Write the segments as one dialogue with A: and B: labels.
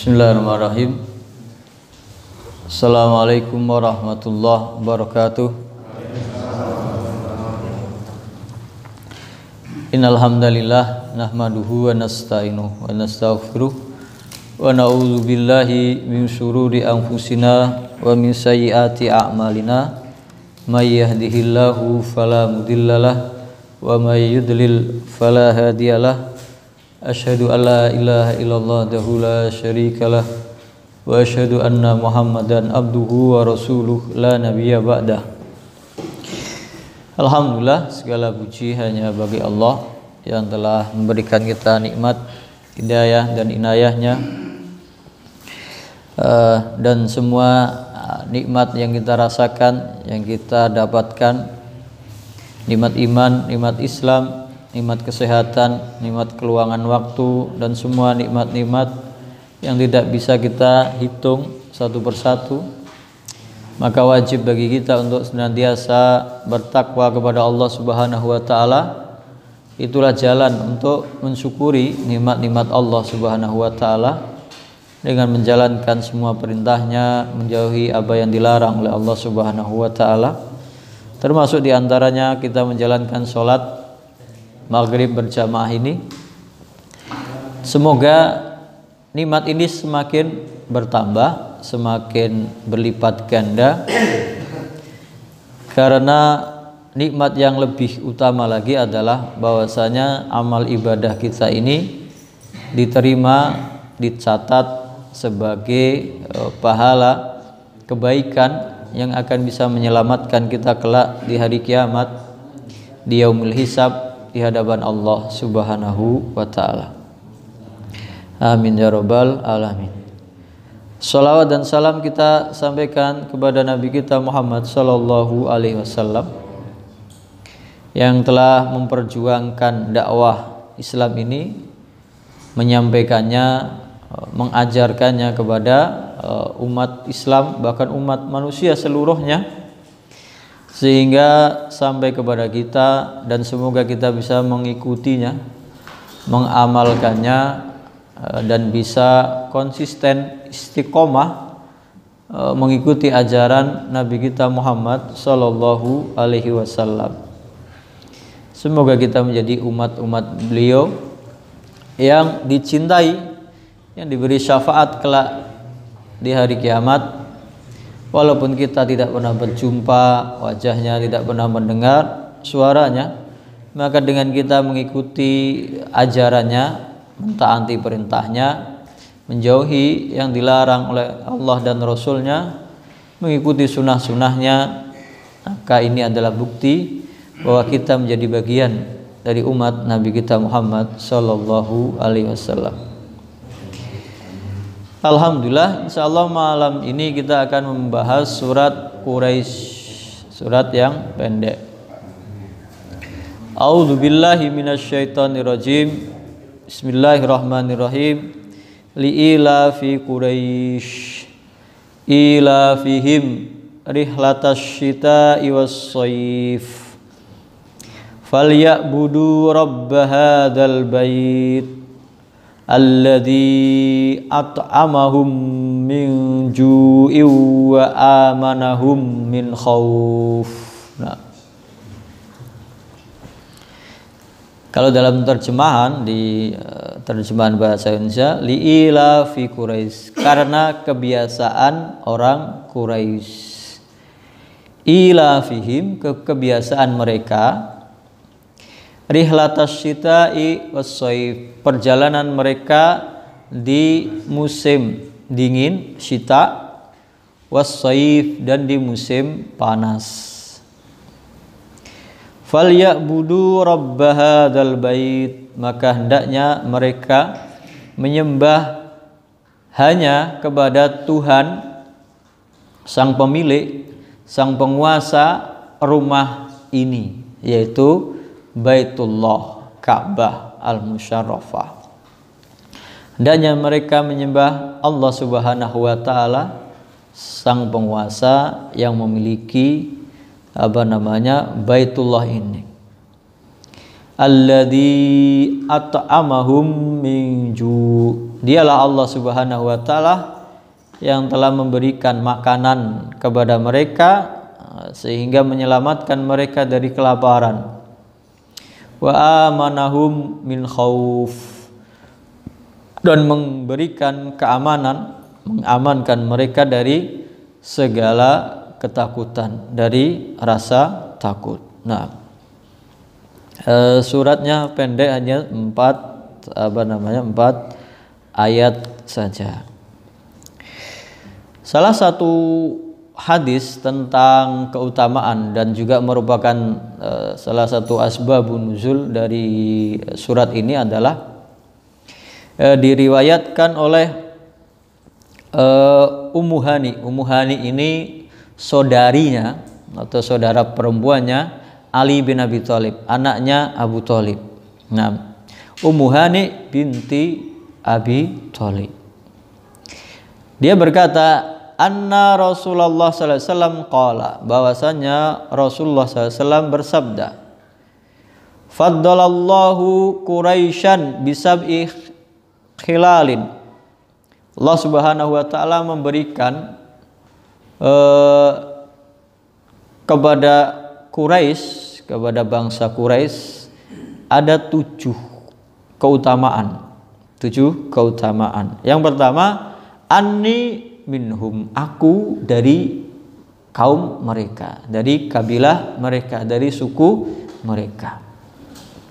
A: Bismillahirrahmanirrahim. Assalamualaikum warahmatullahi wabarakatuh. Innal hamdalillah nahmaduhu wa nasta'inu wa nastaghfiruh wa na'udzu billahi min shururi anfusina wa min sayyiati a'malina may yahdihillahu fala wa may yudlil fala أشهد أن لا إله إلا الله ده لا شريك له وأشهد أن محمدا عبده ورسوله لا نبي بعده Alhamdulillah segala puji hanya bagi Allah yang telah memberikan kita nikmat hidayah dan inayahnya uh, dan semua eh, nikmat yang kita rasakan yang kita dapatkan nikmat iman, nikmat Islam, nikmat kesehatan, nikmat keluangan waktu dan semua nikmat-nikmat yang tidak bisa kita hitung satu persatu. Maka wajib bagi kita untuk senantiasa bertakwa kepada Allah Subhanahu wa taala. Itulah jalan untuk mensyukuri nikmat-nikmat Allah Subhanahu wa taala dengan menjalankan semua perintahnya, menjauhi apa yang dilarang oleh Allah Subhanahu wa taala. Termasuk diantaranya kita menjalankan sholat maghrib berjamaah ini. Semoga nikmat ini semakin bertambah, semakin berlipat ganda. Karena nikmat yang lebih utama lagi adalah bahwasanya amal ibadah kita ini diterima, dicatat sebagai eh, pahala kebaikan yang akan bisa menyelamatkan kita kelak di hari kiamat di yaumul hisab di hadapan Allah Subhanahu wa taala. Amin ya rabbal alamin. Salawat dan salam kita sampaikan kepada Nabi kita Muhammad Sallallahu Alaihi Wasallam yang telah memperjuangkan dakwah Islam ini, menyampaikannya, mengajarkannya kepada uh, umat Islam bahkan umat manusia seluruhnya sehingga sampai kepada kita dan semoga kita bisa mengikutinya, mengamalkannya eh, dan bisa konsisten istiqomah eh, mengikuti ajaran Nabi kita Muhammad Sallallahu Alaihi Wasallam. Semoga kita menjadi umat-umat beliau yang dicintai, yang diberi syafaat kelak di hari kiamat Walaupun kita tidak pernah berjumpa wajahnya, tidak pernah mendengar suaranya, maka dengan kita mengikuti ajarannya, mentaati perintahnya, menjauhi yang dilarang oleh Allah dan Rasulnya, mengikuti sunnah-sunnahnya, maka ini adalah bukti bahwa kita menjadi bagian dari umat Nabi kita Muhammad Sallallahu Alaihi Wasallam. Alhamdulillah, insya Allah malam ini kita akan membahas surat Quraisy, surat yang pendek. A'udzu billahi minasyaitonir rajim. Bismillahirrahmanirrahim. ila fi Quraisy. Ila fihim rihlatas syita'i was sayf. Falyabudu rabb hadzal bait alladhi at'amahum min ju'in wa amanahum min khawf. Nah. Kalau dalam terjemahan di eh, terjemahan bahasa Indonesia liila fi Quraisy karena kebiasaan orang Quraisy ila fihim ke kebiasaan mereka rihlatas syita'i wassoif perjalanan mereka di musim dingin syita wassoif dan di musim panas falyabudu rabb hadzal bait maka hendaknya mereka menyembah hanya kepada Tuhan sang pemilik sang penguasa rumah ini yaitu Baitullah Ka'bah al dan yang mereka menyembah Allah Subhanahu wa taala sang penguasa yang memiliki apa namanya Baitullah ini. Alladzi at'amahum min Dialah Allah Subhanahu wa taala yang telah memberikan makanan kepada mereka sehingga menyelamatkan mereka dari kelaparan wa amanahum min khauf dan memberikan keamanan mengamankan mereka dari segala ketakutan dari rasa takut. Nah, eh, suratnya pendek hanya empat apa namanya empat ayat saja. Salah satu hadis tentang keutamaan dan juga merupakan eh, salah satu asbabun nuzul dari surat ini adalah eh, diriwayatkan oleh eh, Umuhani. Umuhani ini saudarinya atau saudara perempuannya Ali bin Abi Thalib, anaknya Abu Thalib. Nah, Umuhani binti Abi Thalib. Dia berkata, anna Rasulullah sallallahu alaihi wasallam qala bahwasanya Rasulullah sallallahu alaihi wasallam bersabda Faddalallahu Quraisyan bisab'i khilalin Allah Subhanahu wa taala memberikan eh, kepada Quraisy kepada bangsa Quraisy ada tujuh keutamaan tujuh keutamaan yang pertama anni minhum aku dari kaum mereka, dari kabilah mereka, dari suku mereka.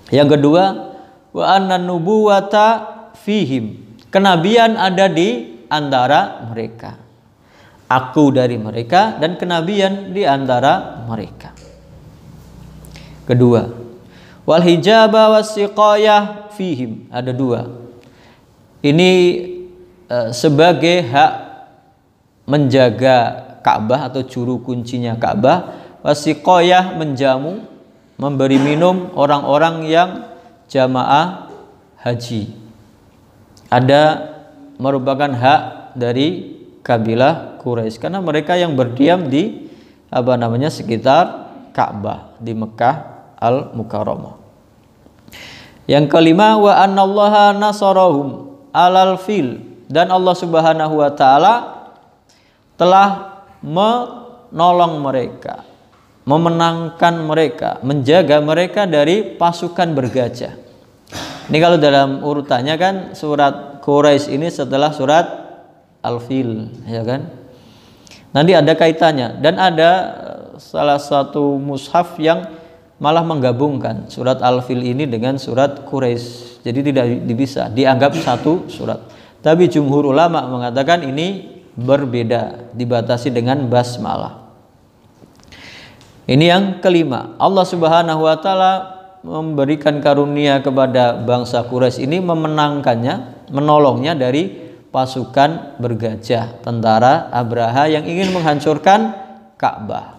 A: Yang kedua, wa anna nubuwata fihim. Kenabian ada di antara mereka. Aku dari mereka dan kenabian di antara mereka. Kedua, wal hijaba wasiqayah fihim. Ada dua. Ini eh, sebagai hak menjaga Ka'bah atau juru kuncinya Ka'bah wasiqayah menjamu memberi minum orang-orang yang jamaah haji ada merupakan hak dari kabilah Quraisy karena mereka yang berdiam di apa namanya sekitar Ka'bah di Mekah al Mukarramah. Yang kelima wa annallaha nasarahum alal fil dan Allah Subhanahu wa taala telah menolong mereka, memenangkan mereka, menjaga mereka dari pasukan bergajah. Ini kalau dalam urutannya kan surat Quraisy ini setelah surat Al-Fil, ya kan? Nanti ada kaitannya dan ada eh, salah satu mushaf yang malah menggabungkan surat Al-Fil ini dengan surat Quraisy. Jadi tidak bisa dianggap satu surat. Tapi jumhur ulama mengatakan ini berbeda dibatasi dengan basmalah. Ini yang kelima, Allah Subhanahu wa taala memberikan karunia kepada bangsa Quraisy ini memenangkannya, menolongnya dari pasukan bergajah tentara Abraha yang ingin menghancurkan Ka'bah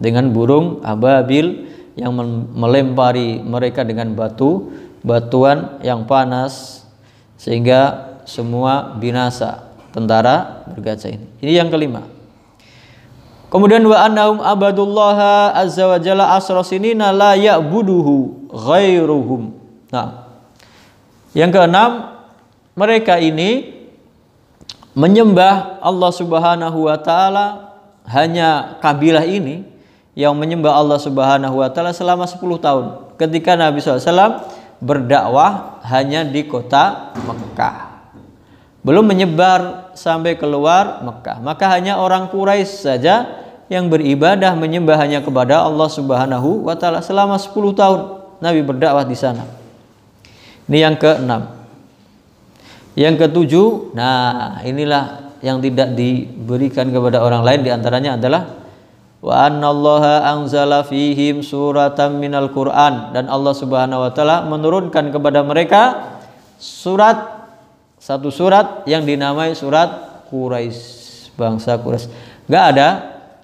A: dengan burung ababil yang melempari mereka dengan batu batuan yang panas sehingga semua binasa tentara bergajah ini. Ini yang kelima. Kemudian wa annahum abadullah azza wa jalla asrasinina la ya'buduhu ghairuhum. Nah. Yang keenam, mereka ini menyembah Allah Subhanahu wa taala hanya kabilah ini yang menyembah Allah Subhanahu wa taala selama 10 tahun ketika Nabi SAW berdakwah hanya di kota Mekah belum menyebar sampai keluar Mekah. Maka hanya orang Quraisy saja yang beribadah menyembah hanya kepada Allah Subhanahu wa taala selama 10 tahun Nabi berdakwah di sana. Ini yang keenam. Yang ketujuh, nah inilah yang tidak diberikan kepada orang lain diantaranya adalah wa annallaha anzala fihim suratan minal Qur'an dan Allah Subhanahu wa taala menurunkan kepada mereka surat satu surat yang dinamai surat Quraisy bangsa Quraisy gak ada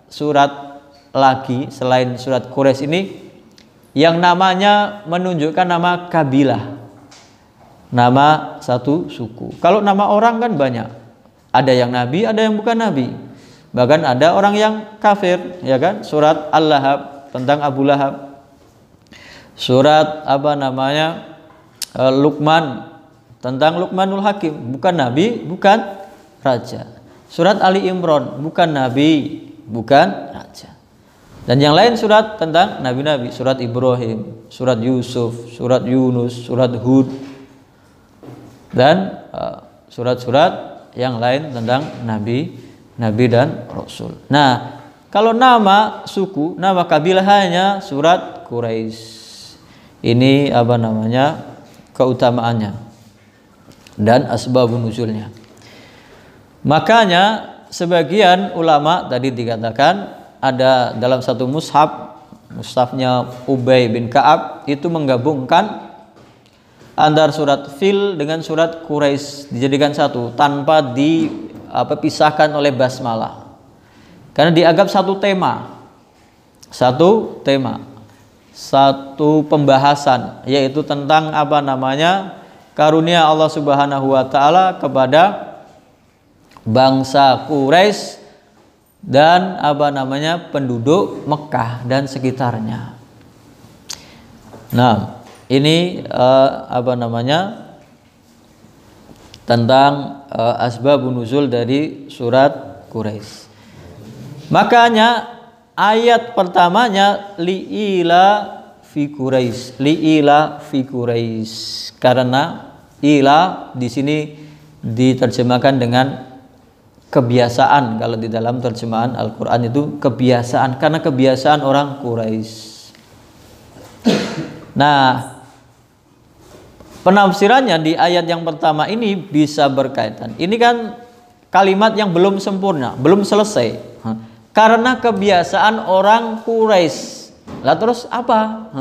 A: surat lagi selain surat Quraisy ini yang namanya menunjukkan nama kabilah nama satu suku kalau nama orang kan banyak ada yang nabi ada yang bukan nabi bahkan ada orang yang kafir ya kan surat Al-Lahab tentang Abu Lahab surat apa namanya eh, Lukman tentang Luqmanul Hakim, bukan nabi, bukan raja. Surat Ali Imran, bukan nabi, bukan raja. Dan yang lain surat tentang nabi-nabi, surat Ibrahim, surat Yusuf, surat Yunus, surat Hud, dan eh, surat-surat uh, yang lain tentang nabi, nabi dan rasul. Nah, kalau nama suku, nama kabilah hanya surat Quraisy. Ini apa namanya? keutamaannya dan asbabun nuzulnya. Makanya sebagian ulama tadi dikatakan ada dalam satu mushaf mushafnya Ubay bin Ka'ab itu menggabungkan antar surat Fil dengan surat Quraisy dijadikan satu tanpa dipisahkan oleh basmalah. Karena dianggap satu tema. Satu tema. Satu pembahasan yaitu tentang apa namanya? karunia Allah Subhanahu wa taala kepada bangsa Quraisy dan apa namanya penduduk Mekah dan sekitarnya. Nah, ini uh, apa namanya tentang uh, asbab nuzul dari surat Quraisy. Makanya ayat pertamanya liila fi Quraisy li ila fi Quraisy karena ila di sini diterjemahkan dengan kebiasaan kalau di dalam terjemahan Al-Qur'an itu kebiasaan karena kebiasaan orang Quraisy. Nah, penafsirannya di ayat yang pertama ini bisa berkaitan. Ini kan kalimat yang belum sempurna, belum selesai. Karena kebiasaan orang Quraisy lah terus apa?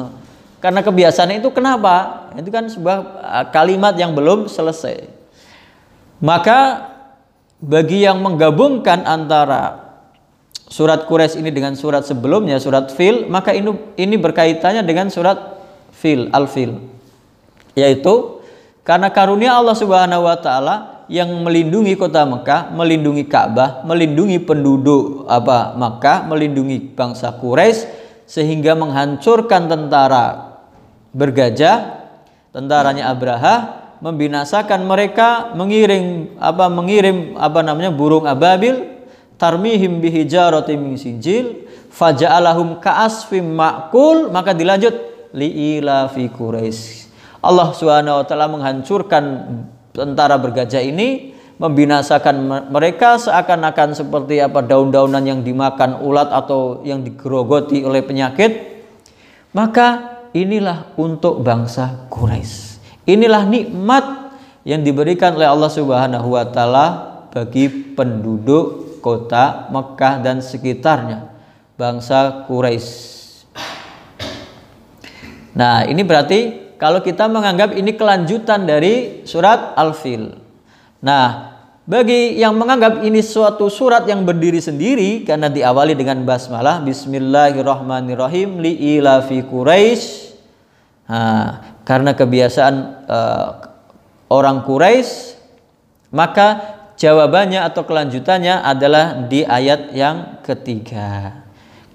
A: Karena kebiasaan itu kenapa? Itu kan sebuah e, kalimat yang belum selesai. Maka bagi yang menggabungkan antara surat Quraisy ini dengan surat sebelumnya, surat Fil, maka ini, ini berkaitannya dengan surat Fil, Al-Fil. Yaitu karena karunia Allah Subhanahu wa taala yang melindungi kota Mekah, melindungi Ka'bah, melindungi penduduk apa Mekah, melindungi bangsa Quraisy, sehingga menghancurkan tentara bergajah tentaranya Abraha membinasakan mereka mengiring apa mengirim apa namanya burung ababil tarmihim bihijaratin min sijil faja'alahum ka'asfim ma'kul maka dilanjut liila fi Quraisy Allah Subhanahu wa taala menghancurkan tentara bergajah ini membinasakan mereka seakan-akan seperti apa daun-daunan yang dimakan ulat atau yang digerogoti oleh penyakit maka inilah untuk bangsa Quraisy inilah nikmat yang diberikan oleh Allah Subhanahu wa taala bagi penduduk kota Mekah dan sekitarnya bangsa Quraisy Nah, ini berarti kalau kita menganggap ini kelanjutan dari surat Al-Fil. Nah, bagi yang menganggap ini suatu surat yang berdiri sendiri karena diawali dengan basmalah Bismillahirrahmanirrahim li ilafi Quraisy. Nah, karena kebiasaan uh, orang Quraisy maka jawabannya atau kelanjutannya adalah di ayat yang ketiga.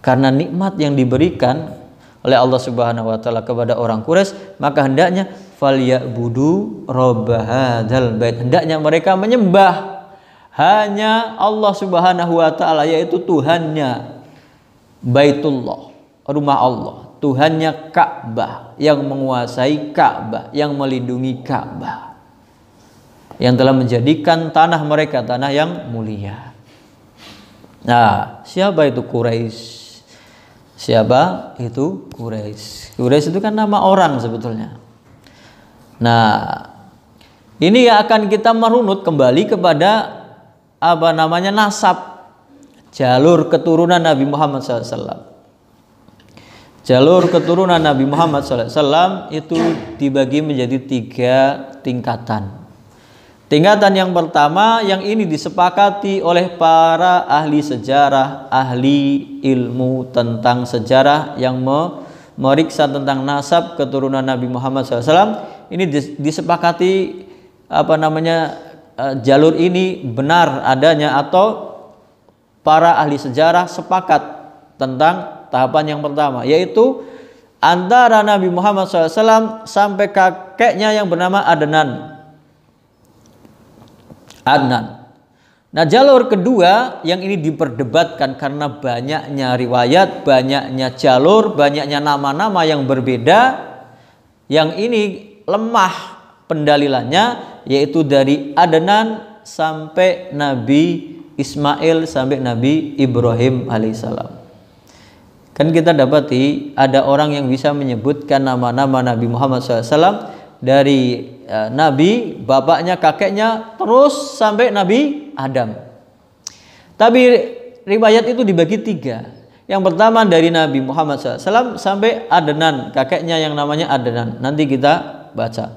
A: Karena nikmat yang diberikan oleh Allah Subhanahu wa taala kepada orang Quraisy, maka hendaknya falyabudu budu robahadal bait hendaknya mereka menyembah hanya Allah Subhanahu wa taala yaitu Tuhannya Baitullah rumah Allah Tuhannya Ka'bah yang menguasai Ka'bah yang melindungi Ka'bah yang telah menjadikan tanah mereka tanah yang mulia nah siapa itu Quraisy siapa itu Quraisy Quraisy itu kan nama orang sebetulnya Nah, ini yang akan kita merunut kembali kepada apa namanya nasab jalur keturunan Nabi Muhammad SAW. Jalur keturunan Nabi Muhammad SAW itu dibagi menjadi tiga tingkatan. Tingkatan yang pertama yang ini disepakati oleh para ahli sejarah, ahli ilmu tentang sejarah yang memeriksa tentang nasab keturunan Nabi Muhammad SAW ini disepakati apa namanya e, jalur ini benar adanya atau para ahli sejarah sepakat tentang tahapan yang pertama yaitu antara Nabi Muhammad SAW sampai kakeknya yang bernama Adnan. Adnan. Nah jalur kedua yang ini diperdebatkan karena banyaknya riwayat, banyaknya jalur, banyaknya nama-nama yang berbeda. Yang ini lemah pendalilannya yaitu dari Adnan sampai Nabi Ismail sampai Nabi Ibrahim alaihissalam. Kan kita dapati ada orang yang bisa menyebutkan nama-nama Nabi Muhammad SAW dari eh, Nabi, bapaknya, kakeknya, terus sampai Nabi Adam. Tapi riwayat itu dibagi tiga. Yang pertama dari Nabi Muhammad SAW sampai Adenan, kakeknya yang namanya Adenan. Nanti kita baca.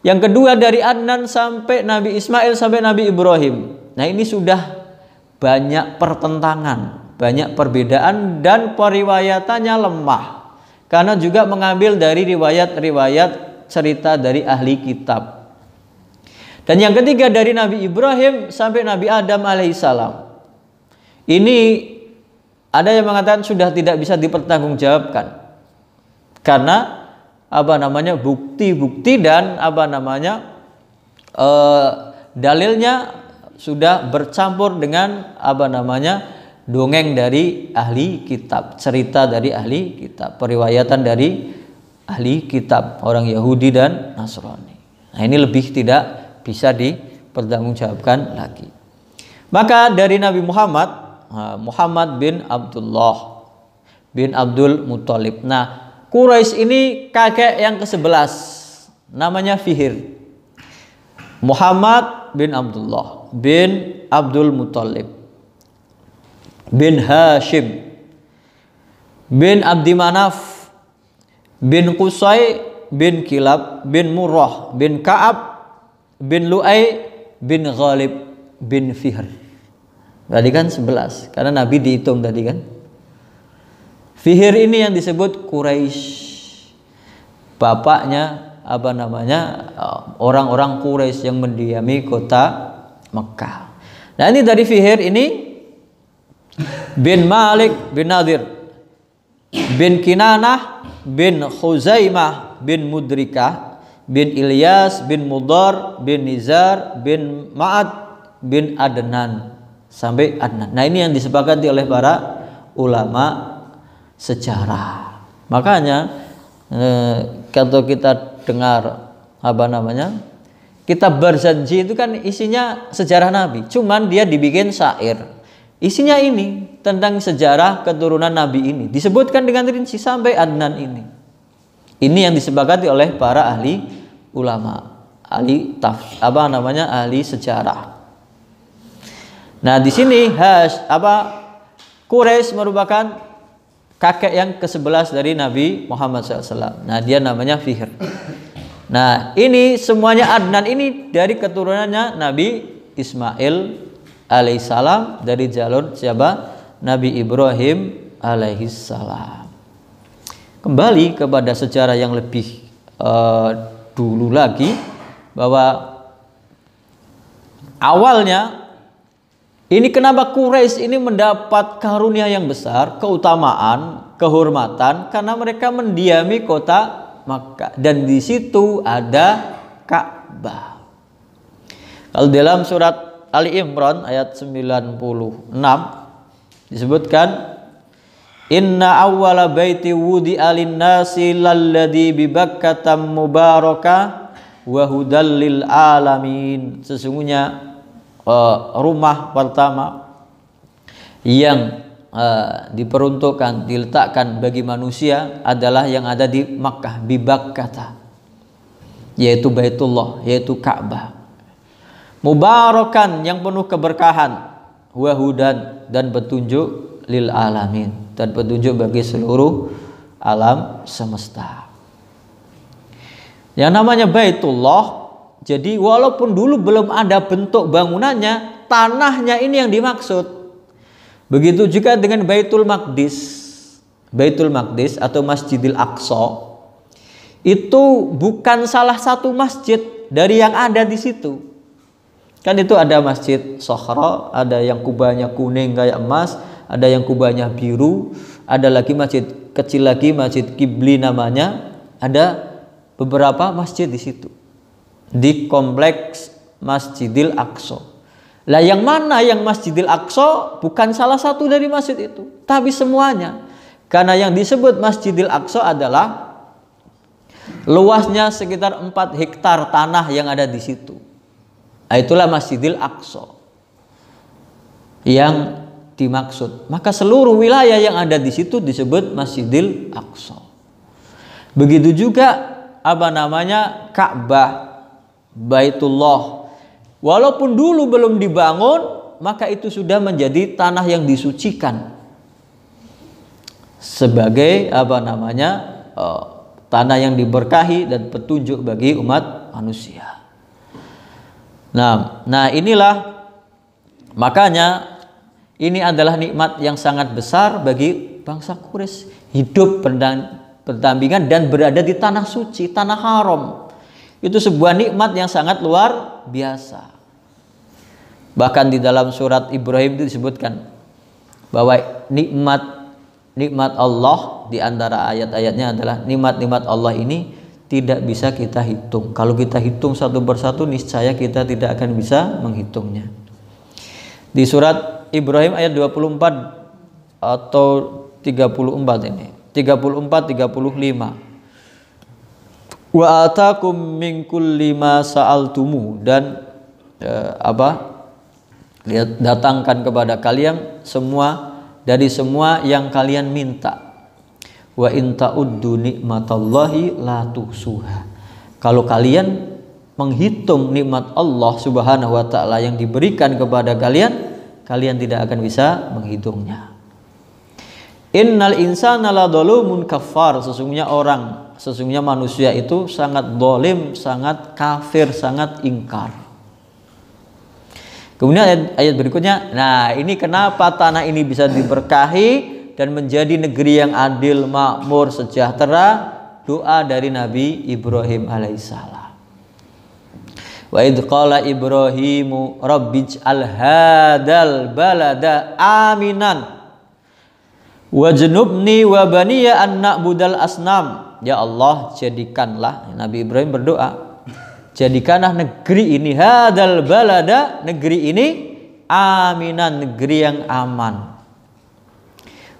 A: Yang kedua dari Adnan sampai Nabi Ismail sampai Nabi Ibrahim. Nah ini sudah banyak pertentangan, banyak perbedaan dan periwayatannya lemah. Karena juga mengambil dari riwayat-riwayat cerita dari ahli kitab. Dan yang ketiga dari Nabi Ibrahim sampai Nabi Adam alaihissalam. Ini ada yang mengatakan sudah tidak bisa dipertanggungjawabkan. Karena apa namanya bukti-bukti dan apa namanya e, dalilnya sudah bercampur dengan apa namanya dongeng dari ahli kitab, cerita dari ahli kitab, periwayatan dari ahli kitab orang Yahudi dan Nasrani. Nah, ini lebih tidak bisa dipertanggungjawabkan lagi. Maka dari Nabi Muhammad ah, Muhammad bin Abdullah bin Abdul Muthalib. Nah, Quraisy ini kakek yang ke-11 namanya Fihir. Muhammad bin Abdullah bin Abdul Muthalib bin Hashim bin Abdi Manaf bin Qusay bin Kilab bin Murrah bin Ka'ab bin Lu'ay bin Ghalib bin Fihr. Tadi kan 11 karena Nabi dihitung tadi kan. Fihir ini yang disebut Quraisy. Bapaknya apa namanya orang-orang Quraisy yang mendiami kota Mekah. Nah ini dari Fihir ini bin Malik bin Nadir bin Kinanah bin Khuzaimah bin Mudrika bin Ilyas bin Mudar bin Nizar bin Maat bin Adnan sampai Adnan. Nah ini yang disepakati oleh para ulama sejarah. Makanya eh, kalau kita dengar apa namanya kitab berjanji itu kan isinya sejarah Nabi. Cuman dia dibikin syair. Isinya ini tentang sejarah keturunan Nabi ini disebutkan dengan rinci sampai Adnan ini. Ini yang disepakati oleh para ahli ulama, ahli taf, apa namanya ahli sejarah. Nah di sini has apa Quraisy merupakan kakek yang ke-11 dari Nabi Muhammad SAW. Nah, dia namanya Fihr. Nah, ini semuanya Adnan ini dari keturunannya Nabi Ismail alaihissalam dari jalur siapa? Nabi Ibrahim alaihissalam. Kembali kepada sejarah yang lebih uh, dulu lagi bahwa awalnya ini kenapa Quraisy ini mendapat karunia yang besar, keutamaan, kehormatan karena mereka mendiami kota Makkah dan di situ ada Ka'bah. Kalau dalam surat Ali Imran ayat 96 disebutkan Inna awwala baiti wudi alin nasi lalladhi bibakkatam mubaraka wa hudallil alamin. Sesungguhnya Eh, rumah pertama yang uh, diperuntukkan diletakkan bagi manusia adalah yang ada di Makkah bibak kata yaitu Baitullah yaitu Ka'bah mubarakan yang penuh keberkahan wahudan dan petunjuk lil alamin dan petunjuk bagi seluruh alam semesta yang namanya Baitullah jadi walaupun dulu belum ada bentuk bangunannya, tanahnya ini yang dimaksud. Begitu juga dengan Baitul Maqdis. Baitul Maqdis atau Masjidil Aqsa itu bukan salah satu masjid dari yang ada di situ. Kan itu ada masjid Sohra, ada yang kubahnya kuning kayak emas, ada yang kubahnya biru, ada lagi masjid kecil lagi masjid Kibli namanya, ada beberapa masjid di situ di kompleks Masjidil Aqsa. Lah yang mana yang Masjidil Aqsa bukan salah satu dari masjid itu, tapi semuanya. Karena yang disebut Masjidil Aqsa adalah luasnya sekitar 4 hektar tanah yang ada di situ. Nah, itulah Masjidil Aqsa yang dimaksud. Maka seluruh wilayah yang ada di situ disebut Masjidil Aqsa. Begitu juga apa namanya Ka'bah Baitullah. Walaupun dulu belum dibangun, maka itu sudah menjadi tanah yang disucikan sebagai apa namanya uh, tanah yang diberkahi dan petunjuk bagi umat manusia. Nah, nah inilah makanya ini adalah nikmat yang sangat besar bagi bangsa Quraisy hidup pendampingan dan berada di tanah suci, tanah haram itu sebuah nikmat yang sangat luar biasa. Bahkan di dalam surat Ibrahim itu disebutkan bahwa nikmat nikmat Allah di antara ayat-ayatnya adalah nikmat-nikmat Allah ini tidak bisa kita hitung. Kalau kita hitung satu persatu niscaya kita tidak akan bisa menghitungnya. Di surat Ibrahim ayat 24 atau 34 ini, 34 35 wa atakum min kulli ma sa'altumu dan eh, apa lihat datangkan kepada kalian semua dari semua yang kalian minta wa in ta'uddu nikmatallahi la tuhsuha kalau kalian menghitung nikmat Allah Subhanahu wa taala yang diberikan kepada kalian kalian tidak akan bisa menghitungnya innal insana ladzalumun kafar sesungguhnya orang sesungguhnya manusia itu sangat dolim, sangat kafir, sangat ingkar. Kemudian ayat, ayat berikutnya, nah ini kenapa tanah ini bisa diberkahi dan menjadi negeri yang adil, makmur, sejahtera, doa dari Nabi Ibrahim alaihissalam. Wa idh qala Ibrahimu rabbij al hadal balada aminan wajnubni wa baniya an na'budal asnam ya Allah jadikanlah Nabi Ibrahim berdoa jadikanlah negeri ini hadal balada negeri ini aminan negeri yang aman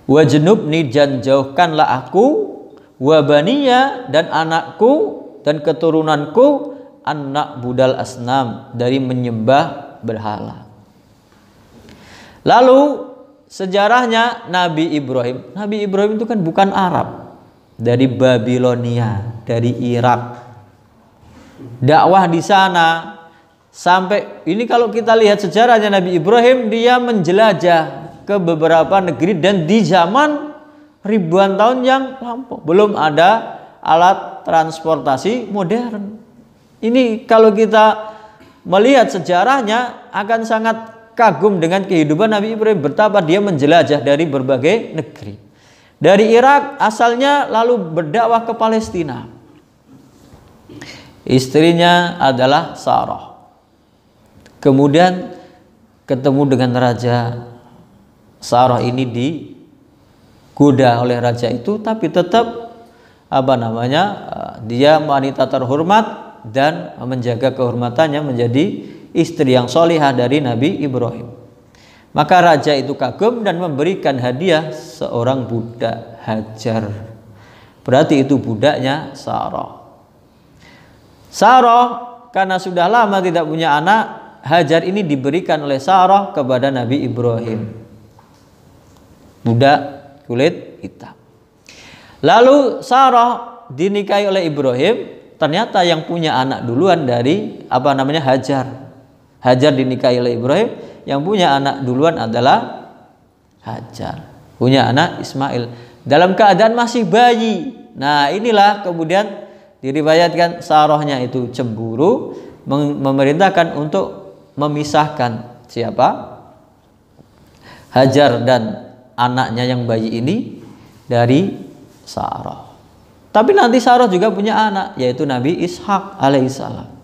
A: wajnubni nijan jauhkanlah aku wabaniya dan anakku dan keturunanku anak budal asnam dari menyembah berhala lalu sejarahnya Nabi Ibrahim Nabi Ibrahim itu kan bukan Arab dari Babilonia, dari Irak. Dakwah di sana sampai ini kalau kita lihat sejarahnya Nabi Ibrahim dia menjelajah ke beberapa negeri dan di zaman ribuan tahun yang lampau belum ada alat transportasi modern. Ini kalau kita melihat sejarahnya akan sangat kagum dengan kehidupan Nabi Ibrahim betapa dia menjelajah dari berbagai negeri. Dari Irak asalnya lalu berdakwah ke Palestina. Istrinya adalah Sarah. Kemudian ketemu dengan raja Sarah ini di kuda oleh raja itu tapi tetap apa namanya dia wanita terhormat dan menjaga kehormatannya menjadi istri yang solihah dari Nabi Ibrahim. Maka raja itu kagum dan memberikan hadiah seorang budak Hajar. Berarti itu budaknya Sarah. Sarah karena sudah lama tidak punya anak, Hajar ini diberikan oleh Sarah kepada Nabi Ibrahim. Budak kulit hitam. Lalu Sarah dinikahi oleh Ibrahim, ternyata yang punya anak duluan dari apa namanya Hajar. Hajar dinikahi oleh Ibrahim, yang punya anak duluan adalah Hajar. Punya anak Ismail dalam keadaan masih bayi. Nah, inilah kemudian diriwayatkan Sarohnya itu cemburu memerintahkan untuk memisahkan siapa? Hajar dan anaknya yang bayi ini dari Sarah. Tapi nanti Sarah juga punya anak yaitu Nabi Ishak alaihissalam.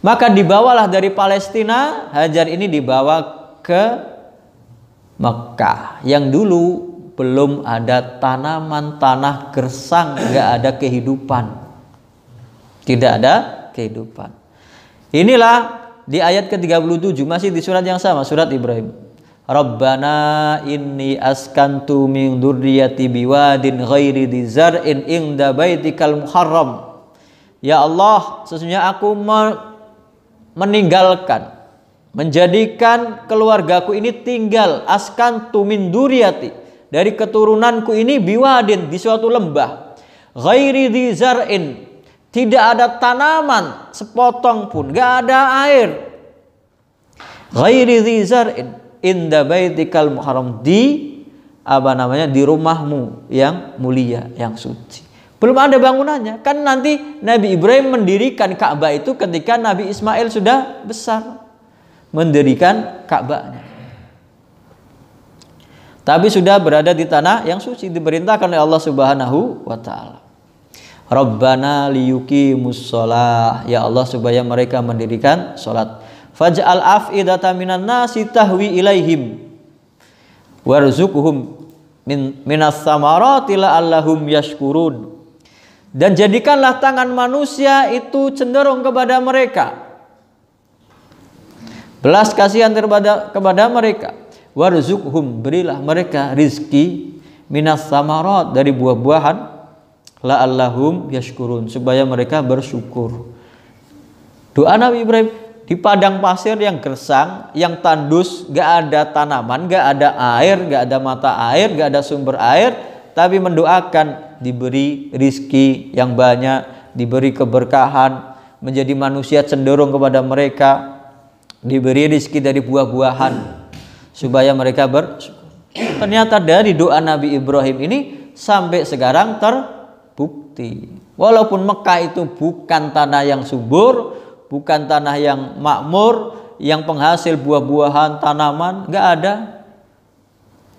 A: Maka dibawalah dari Palestina Hajar ini dibawa ke Mekah yang dulu belum ada tanaman tanah gersang nggak ada kehidupan tidak ada kehidupan inilah di ayat ke-37 masih di surat yang sama surat Ibrahim Rabbana inni askantu min durriyati biwadin ghairi in inda baitikal muharram Ya Allah sesungguhnya aku meninggalkan menjadikan keluargaku ini tinggal askan tumin duriati dari keturunanku ini biwadin di suatu lembah ghairi dzarin, tidak ada tanaman sepotong pun gak ada air ghairi dzarin, inda baitikal muharram di apa namanya di rumahmu yang mulia yang suci belum ada bangunannya. Kan nanti Nabi Ibrahim mendirikan Ka'bah itu ketika Nabi Ismail sudah besar. Mendirikan Ka'bahnya. Tapi sudah berada di tanah yang suci diperintahkan oleh Allah Subhanahu wa taala. Rabbana liyuki musolah. Ya Allah supaya mereka mendirikan salat. Faj'al af'idata minan nasi tahwi ilaihim. Warzuqhum min minas samarati la'allahum yashkurun dan jadikanlah tangan manusia itu cenderung kepada mereka. Belas kasihan terhadap kepada mereka. Warzukhum berilah mereka rizki minas samarat dari buah-buahan la'allahum yashkurun supaya mereka bersyukur. Doa Nabi Ibrahim di padang pasir yang gersang, yang tandus, gak ada tanaman, gak ada air, gak ada mata air, gak ada sumber air, tapi mendoakan diberi rizki yang banyak, diberi keberkahan, menjadi manusia cenderung kepada mereka, diberi rizki dari buah-buahan supaya mereka ber. Ternyata dari doa Nabi Ibrahim ini sampai sekarang terbukti. Walaupun Mekah itu bukan tanah yang subur, bukan tanah yang makmur, yang penghasil buah-buahan, tanaman, nggak ada.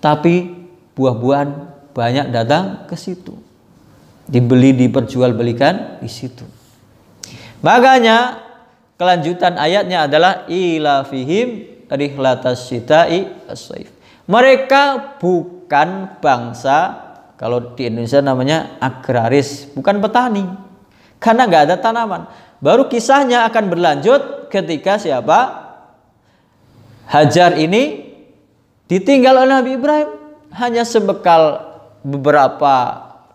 A: Tapi buah-buahan banyak datang ke situ. Dibeli, diperjualbelikan di situ. Makanya kelanjutan ayatnya adalah ilafihim rihlatas Mereka bukan bangsa kalau di Indonesia namanya agraris, bukan petani. Karena nggak ada tanaman. Baru kisahnya akan berlanjut ketika siapa? Hajar ini ditinggal oleh Nabi Ibrahim hanya sebekal beberapa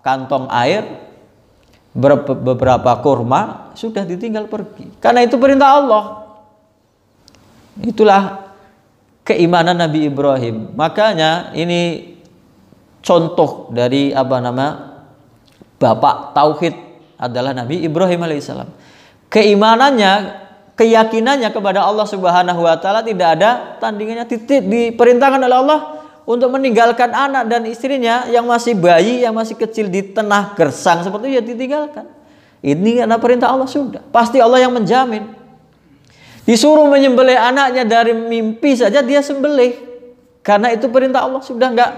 A: kantong air, beberapa kurma sudah ditinggal pergi. Karena itu perintah Allah. Itulah keimanan Nabi Ibrahim. Makanya ini contoh dari apa nama bapak tauhid adalah Nabi Ibrahim alaihissalam. Keimanannya, keyakinannya kepada Allah Subhanahu wa taala tidak ada tandingannya titik diperintahkan oleh Allah untuk meninggalkan anak dan istrinya yang masih bayi, yang masih kecil di tengah gersang seperti itu ya ditinggalkan. Ini karena perintah Allah sudah. Pasti Allah yang menjamin. Disuruh menyembelih anaknya dari mimpi saja dia sembelih. Karena itu perintah Allah sudah enggak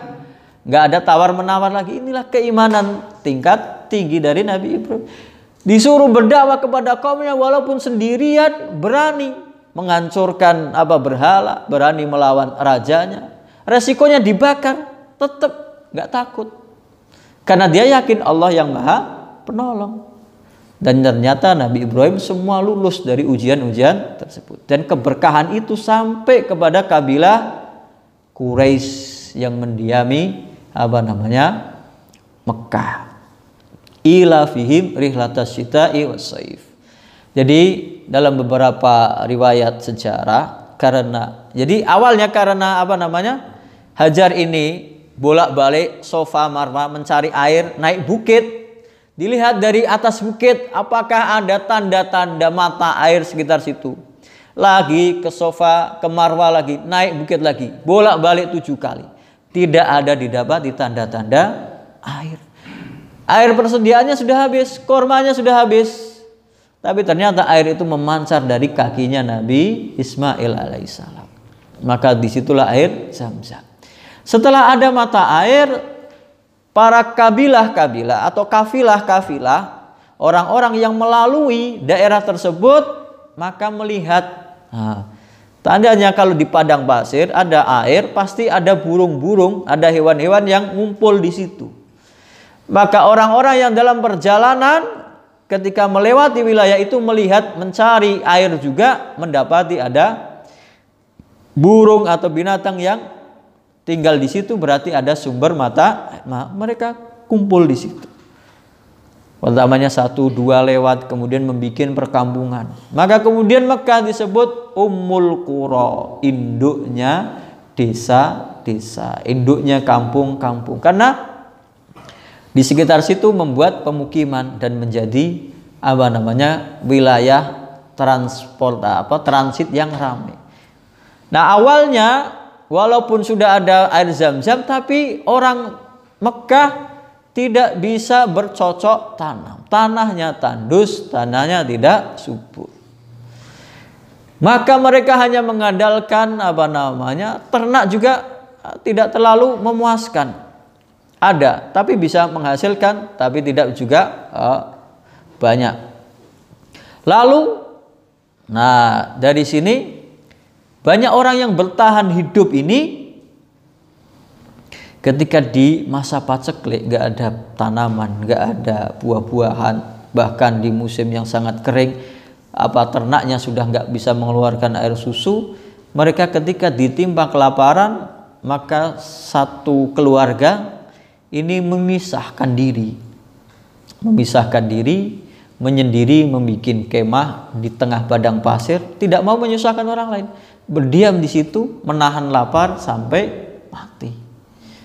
A: enggak ada tawar menawar lagi. Inilah keimanan tingkat tinggi dari Nabi Ibrahim. Disuruh berdakwah kepada kaumnya walaupun sendirian berani menghancurkan apa berhala, berani melawan rajanya, resikonya dibakar tetap nggak takut karena dia yakin Allah yang maha penolong dan ternyata Nabi Ibrahim semua lulus dari ujian-ujian tersebut dan keberkahan itu sampai kepada kabilah Quraisy yang mendiami apa namanya Mekah ila fihim rihlatas syita'i saif. jadi dalam beberapa riwayat sejarah karena jadi awalnya karena apa namanya Hajar ini bolak-balik sofa marwa mencari air naik bukit. Dilihat dari atas bukit apakah ada tanda-tanda mata air sekitar situ. Lagi ke sofa, ke marwa lagi, naik bukit lagi. Bolak-balik tujuh kali. Tidak ada didapat di tanda-tanda air. Air persediaannya sudah habis, kormanya sudah habis. Tapi ternyata air itu memancar dari kakinya Nabi Ismail alaihissalam. Maka disitulah air zam-zam. Setelah ada mata air, para kabilah-kabilah atau kafilah-kafilah, orang-orang yang melalui daerah tersebut, maka melihat. Nah, tandanya kalau di padang pasir ada air, pasti ada burung-burung, ada hewan-hewan yang ngumpul di situ. Maka orang-orang yang dalam perjalanan ketika melewati wilayah itu melihat mencari air juga mendapati ada burung atau binatang yang tinggal di situ berarti ada sumber mata mereka kumpul di situ pertamanya satu dua lewat kemudian membuat perkampungan maka kemudian Mekah disebut Ummul kuro, induknya desa-desa induknya kampung-kampung karena di sekitar situ membuat pemukiman dan menjadi apa namanya wilayah transport apa transit yang ramai nah awalnya walaupun sudah ada air zam-zam tapi orang Mekah tidak bisa bercocok tanam. Tanahnya tandus, tanahnya tidak subur. Maka mereka hanya mengandalkan apa namanya ternak juga tidak terlalu memuaskan. Ada, tapi bisa menghasilkan, tapi tidak juga uh, banyak. Lalu, nah dari sini banyak orang yang bertahan hidup ini ketika di masa paceklik nggak ada tanaman, nggak ada buah-buahan, bahkan di musim yang sangat kering apa ternaknya sudah nggak bisa mengeluarkan air susu, mereka ketika ditimpa kelaparan maka satu keluarga ini memisahkan diri, memisahkan diri menyendiri membuat kemah di tengah padang pasir, tidak mau menyusahkan orang lain. Berdiam di situ, menahan lapar sampai mati.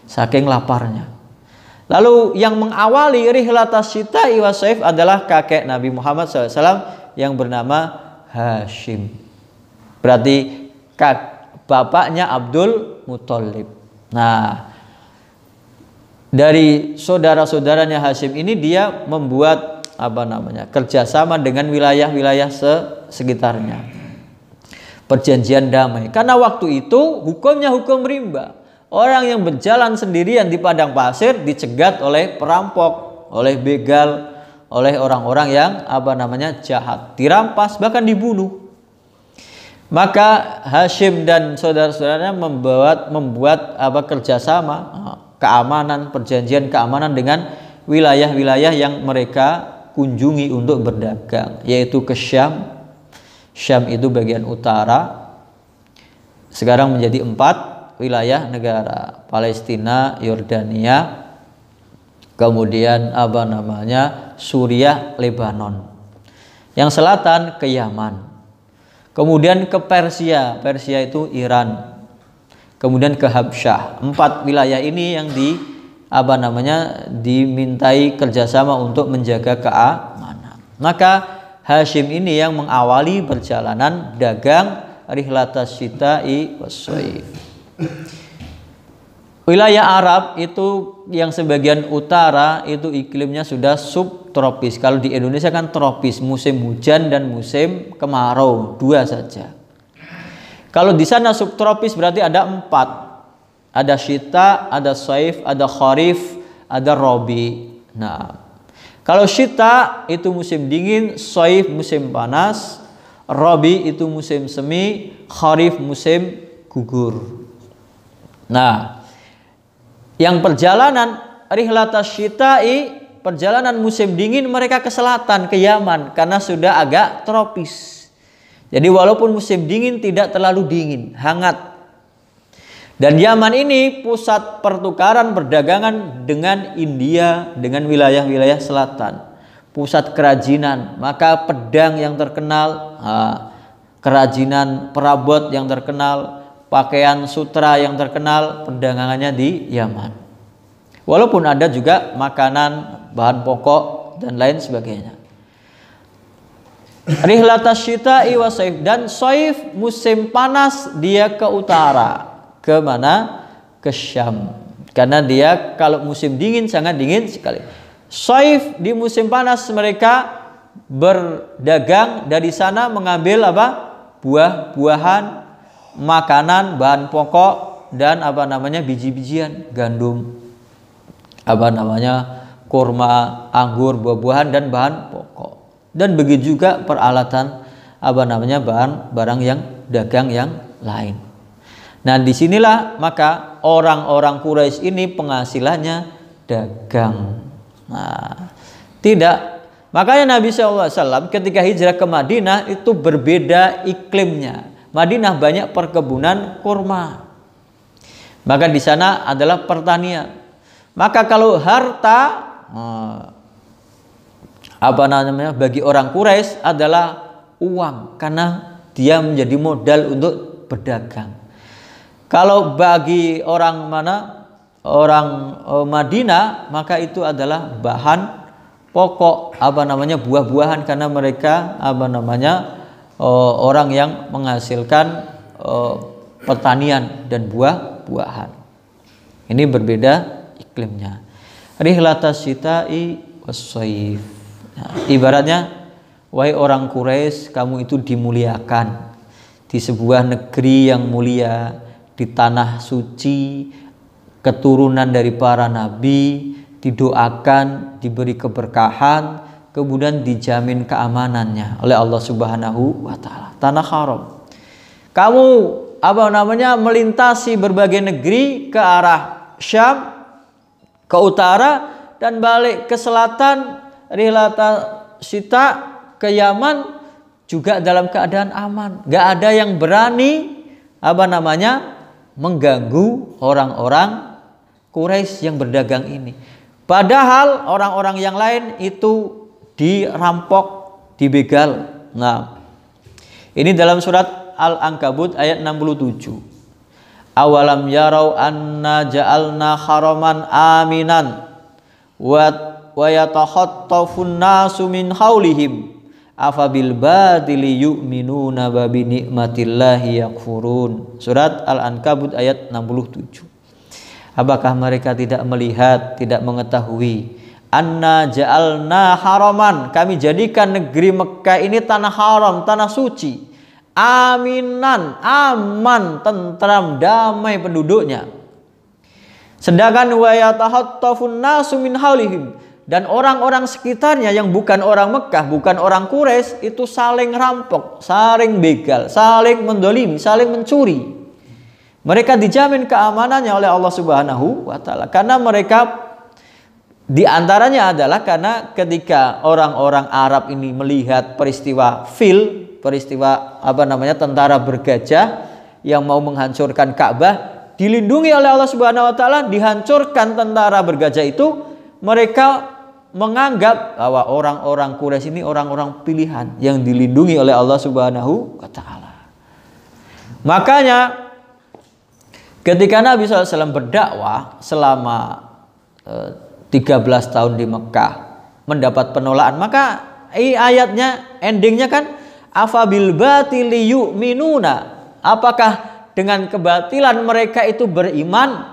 A: Saking laparnya. Lalu yang mengawali rihlatas sita iwa saif adalah kakek Nabi Muhammad SAW yang bernama Hashim. Berarti kak, bapaknya Abdul Muthalib. Nah, dari saudara-saudaranya Hashim ini dia membuat apa namanya kerjasama dengan wilayah-wilayah sekitarnya perjanjian damai karena waktu itu hukumnya hukum rimba orang yang berjalan sendirian di padang pasir dicegat oleh perampok oleh begal oleh orang-orang yang apa namanya jahat dirampas bahkan dibunuh maka Hashim dan saudara-saudaranya membuat membuat apa kerjasama eh, keamanan perjanjian keamanan dengan wilayah-wilayah yang mereka kunjungi untuk berdagang yaitu ke Syam Syam itu bagian utara sekarang menjadi empat wilayah negara Palestina Yordania kemudian apa namanya Suriah Lebanon yang selatan ke Yaman kemudian ke Persia Persia itu Iran kemudian ke Habsyah empat wilayah ini yang di apa namanya dimintai kerjasama untuk menjaga keamanan. Maka Hashim ini yang mengawali perjalanan dagang rihlatas i wasaif. Wilayah Arab itu yang sebagian utara itu iklimnya sudah subtropis. Kalau di Indonesia kan tropis, musim hujan dan musim kemarau, dua saja. Kalau di sana subtropis berarti ada empat. Ada syita, ada saif, ada kharif, ada robi. Nah, kalau syita itu musim dingin, saif musim panas, robi itu musim semi, kharif musim gugur. Nah, yang perjalanan rihlata syita'i perjalanan musim dingin mereka ke selatan ke Yaman karena sudah agak tropis. Jadi walaupun musim dingin tidak terlalu dingin, hangat dan Yaman ini pusat pertukaran perdagangan dengan India, dengan wilayah-wilayah selatan. Pusat kerajinan, maka pedang yang terkenal, kerajinan perabot yang terkenal, pakaian sutra yang terkenal, perdagangannya di Yaman. Walaupun ada juga makanan, bahan pokok, dan lain sebagainya. Rihlatas iwasaif saif dan soif musim panas dia ke utara ke mana? Ke Syam. Karena dia kalau musim dingin sangat dingin sekali. Saif di musim panas mereka berdagang dari sana mengambil apa? buah-buahan, makanan, bahan pokok dan apa namanya biji-bijian, gandum. Apa namanya? kurma, anggur, buah-buahan dan bahan pokok. Dan begitu juga peralatan apa namanya bahan barang yang dagang yang lain. Nah, disinilah maka orang-orang Quraisy ini penghasilannya dagang. Nah, tidak. Makanya Nabi SAW ketika hijrah ke Madinah itu berbeda iklimnya. Madinah banyak perkebunan kurma. Maka di sana adalah pertanian. Maka kalau harta nah, apa namanya bagi orang Quraisy adalah uang karena dia menjadi modal untuk berdagang. Kalau bagi orang mana? Orang e, Madinah, maka itu adalah bahan pokok apa namanya buah-buahan karena mereka apa namanya e, orang yang menghasilkan e, pertanian dan buah-buahan. Ini berbeda iklimnya. Rihlatasyita'i syita'i wassayif. Nah, ibaratnya wahai orang Quraisy, kamu itu dimuliakan di sebuah negeri yang mulia di tanah suci, keturunan dari para nabi, didoakan, diberi keberkahan, kemudian dijamin keamanannya oleh Allah Subhanahu wa taala. Tanah haram. Kamu apa namanya melintasi berbagai negeri ke arah Syam, ke utara dan balik ke selatan Rilata Sita ke Yaman juga dalam keadaan aman. Gak ada yang berani apa namanya mengganggu orang-orang Quraisy yang berdagang ini. Padahal orang-orang yang lain itu dirampok, dibegal. Nah, ini dalam surat Al-Ankabut ayat 67. Awalam yarau anna ja'alna haraman aminan wa wa yatakhattafun nasu min haulihim afabil batili yu'minuna nababi nikmatillahi yakfurun surat al-ankabut ayat 67 apakah mereka tidak melihat tidak mengetahui anna ja'alna haraman kami jadikan negeri Mekah ini tanah haram tanah suci aminan aman tentram damai penduduknya sedangkan wayatahattafun nasu min haulihim dan orang-orang sekitarnya yang bukan orang Mekah, bukan orang Quraisy itu saling rampok, saling begal, saling mendolimi, saling mencuri. Mereka dijamin keamanannya oleh Allah Subhanahu wa taala karena mereka di antaranya adalah karena ketika orang-orang Arab ini melihat peristiwa fil, peristiwa apa namanya tentara bergajah yang mau menghancurkan Ka'bah dilindungi oleh Allah Subhanahu wa taala, dihancurkan tentara bergajah itu, mereka menganggap bahwa orang-orang Quraisy ini orang-orang pilihan yang dilindungi oleh Allah Subhanahu wa taala. Makanya ketika Nabi SAW berdakwah selama 13 eh, tahun di Mekah mendapat penolakan, maka ayatnya endingnya kan afabil batili yu'minuna. Apakah dengan kebatilan mereka itu beriman?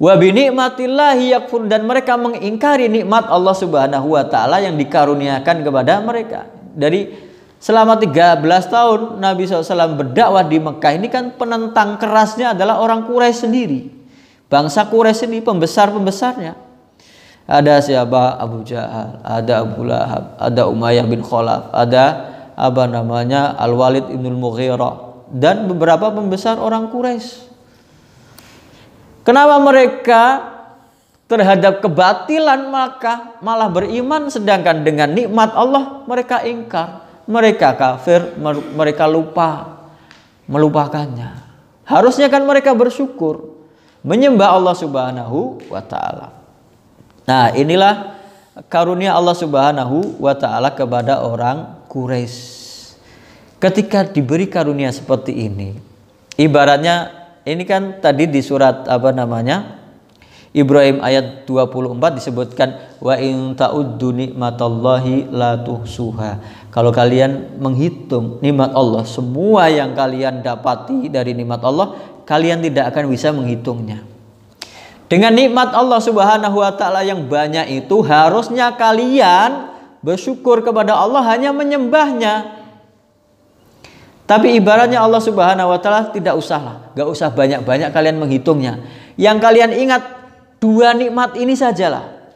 A: Wa bi nikmatillahi dan mereka mengingkari nikmat Allah Subhanahu wa taala yang dikaruniakan kepada mereka. Dari selama 13 tahun Nabi SAW berdakwah di Mekah ini kan penentang kerasnya adalah orang Quraisy sendiri. Bangsa Quraisy ini pembesar-pembesarnya ada siapa Abu Jahal, ada Abu Lahab, ada Umayyah bin Khalaf, ada apa namanya Al Walid ibnul Mughirah dan beberapa pembesar orang Quraisy. Kenapa mereka terhadap kebatilan maka malah beriman sedangkan dengan nikmat Allah mereka ingkar, mereka kafir, mereka lupa melupakannya. Harusnya kan mereka bersyukur menyembah Allah Subhanahu wa taala. Nah, inilah karunia Allah Subhanahu wa taala kepada orang Quraisy. Ketika diberi karunia seperti ini, ibaratnya ini kan tadi di surat apa namanya? Ibrahim ayat 24 disebutkan wa in ta'uddu nikmatallahi la tuhsuha. Kalau kalian menghitung nikmat Allah, semua yang kalian dapati dari nikmat Allah, kalian tidak akan bisa menghitungnya. Dengan nikmat Allah Subhanahu wa taala yang banyak itu harusnya kalian bersyukur kepada Allah hanya menyembahnya tapi ibaratnya Allah Subhanahu wa taala tidak usahlah, gak usah banyak-banyak kalian menghitungnya. Yang kalian ingat dua nikmat ini sajalah.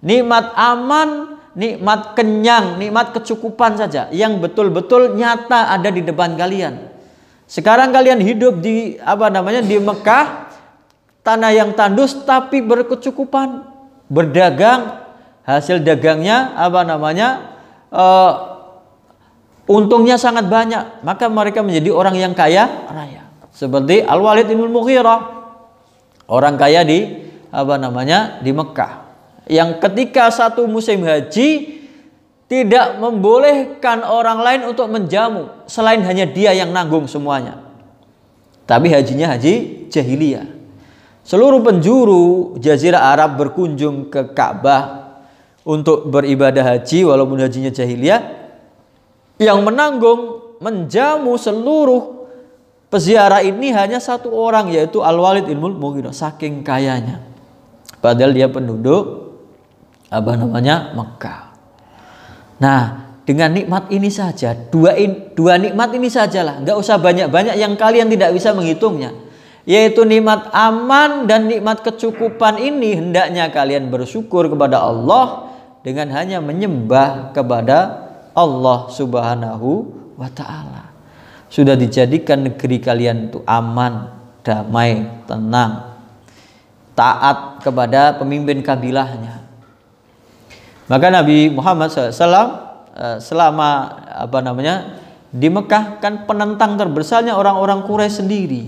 A: Nikmat aman, nikmat kenyang, nikmat kecukupan saja yang betul-betul nyata ada di depan kalian. Sekarang kalian hidup di apa namanya di Mekah tanah yang tandus tapi berkecukupan berdagang hasil dagangnya apa namanya eh, Untungnya sangat banyak, maka mereka menjadi orang yang kaya raya. Seperti Al-Walid bin Mughirah. Orang kaya di apa namanya? di Mekah. Yang ketika satu musim haji tidak membolehkan orang lain untuk menjamu selain hanya dia yang nanggung semuanya. Tapi hajinya haji jahiliyah. Seluruh penjuru jazirah Arab berkunjung ke Ka'bah untuk beribadah haji walaupun hajinya jahiliyah yang menanggung menjamu seluruh peziarah ini hanya satu orang yaitu Al-Walid Ibn Mughirah saking kayanya. Padahal dia penduduk apa namanya Mekah. Nah, dengan nikmat ini saja, dua in, dua nikmat ini sajalah, nggak usah banyak-banyak yang kalian tidak bisa menghitungnya. Yaitu nikmat aman dan nikmat kecukupan ini hendaknya kalian bersyukur kepada Allah dengan hanya menyembah kepada Allah Subhanahu wa taala. Sudah dijadikan negeri kalian itu aman, damai, tenang, taat kepada pemimpin kabilahnya. Maka Nabi Muhammad SAW eh, selama apa namanya di Mekah kan penentang terbesarnya orang-orang Quraisy sendiri.